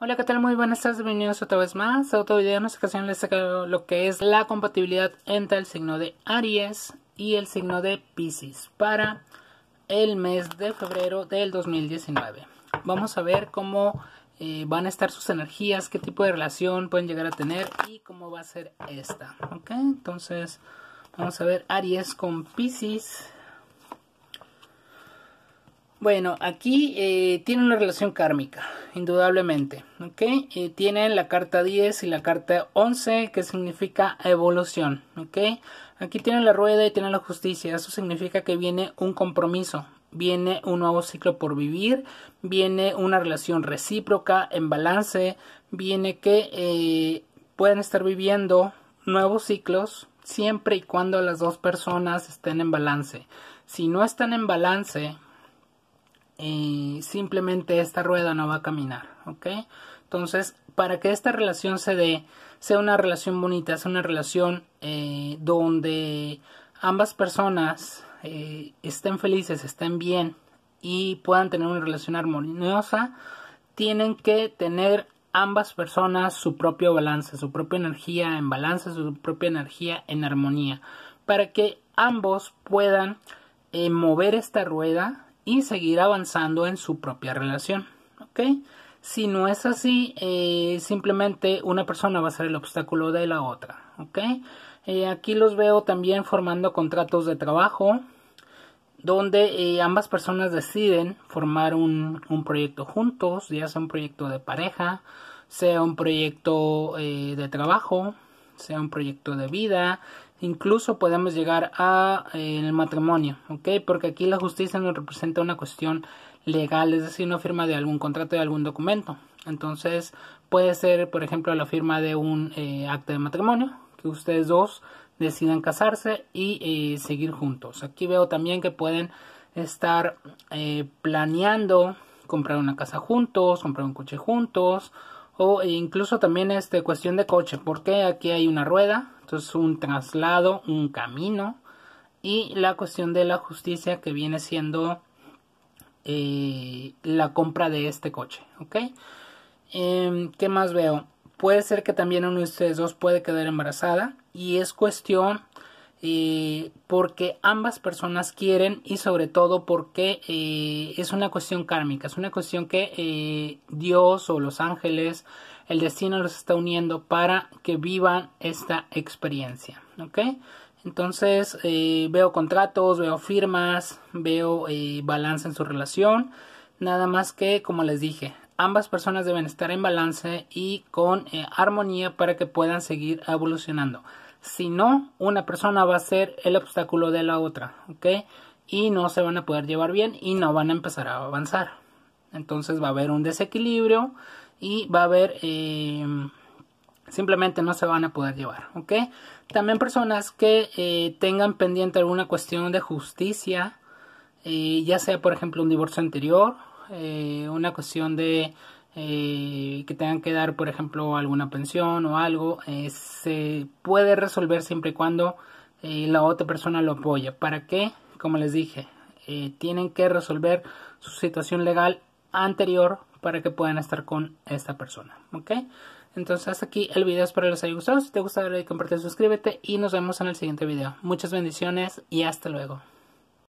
Hola, ¿qué tal? Muy buenas tardes, bienvenidos otra vez más a otro video. En esta ocasión les saco lo que es la compatibilidad entre el signo de Aries y el signo de Pisces para el mes de febrero del 2019. Vamos a ver cómo eh, van a estar sus energías, qué tipo de relación pueden llegar a tener y cómo va a ser esta. ¿Ok? Entonces, vamos a ver Aries con Pisces. Bueno, aquí eh, tiene una relación kármica, indudablemente. ¿ok? Eh, tiene la carta 10 y la carta 11, que significa evolución. ¿ok? Aquí tiene la rueda y tiene la justicia. Eso significa que viene un compromiso, viene un nuevo ciclo por vivir, viene una relación recíproca, en balance, viene que eh, pueden estar viviendo nuevos ciclos siempre y cuando las dos personas estén en balance. Si no están en balance, simplemente esta rueda no va a caminar, ¿ok? Entonces, para que esta relación se dé, sea una relación bonita, sea una relación eh, donde ambas personas eh, estén felices, estén bien y puedan tener una relación armoniosa, tienen que tener ambas personas su propio balance, su propia energía en balance, su propia energía en armonía, para que ambos puedan eh, mover esta rueda y seguir avanzando en su propia relación. ¿ok? Si no es así, eh, simplemente una persona va a ser el obstáculo de la otra. ¿ok? Eh, aquí los veo también formando contratos de trabajo donde eh, ambas personas deciden formar un, un, proyecto juntos, ya sea un proyecto de pareja, sea un proyecto de trabajo, sea un proyecto de vida, incluso podemos llegar a eh, el matrimonio, ¿ok? Porque aquí la justicia nos representa una cuestión legal, es decir, una firma de algún contrato de algún documento. Entonces puede ser, por ejemplo, la firma de un acto eh, acta de matrimonio, que ustedes dos decidan casarse y eh, seguir juntos. Aquí veo también que pueden estar planeando comprar una casa juntos, comprar un coche juntos, o incluso también este cuestión de coche porque aquí hay una rueda entonces un traslado un camino y la cuestión de la justicia que viene siendo eh, la compra de este coche ok em, qué más veo puede ser que también uno de ustedes dos puede quedar embarazada y es cuestión porque ambas personas quieren y sobre todo porque eh, es una cuestión kármica, es una cuestión que eh, Dios o los ángeles, el destino los está uniendo para que vivan esta experiencia, Entonces eh, veo contratos, veo firmas, veo balance en su relación, nada más que como les dije, ambas personas deben estar en balance y con armonía para que puedan seguir evolucionando. Si no, una persona va a ser el obstáculo de la otra, ¿ok? Y no se van a poder llevar bien y no van a empezar a avanzar. Entonces va a haber un desequilibrio y va a haber... Em, simplemente no se van a poder llevar, ¿ok? También personas que eh, tengan pendiente alguna cuestión de justicia, eh, ya sea por ejemplo un divorcio anterior, eh, una cuestión de eh, que tengan que dar, por ejemplo, alguna pensión o algo, eh, se puede resolver siempre y cuando eh, la otra persona lo apoya. ¿Para que Como les dije, tienen que resolver su situación legal anterior para que puedan estar con esta persona. ¿Ok? Entonces hasta aquí el video, espero les haya gustado. Si te gusta, dale like, comparte, suscríbete y nos vemos en el siguiente video. Muchas bendiciones y hasta luego.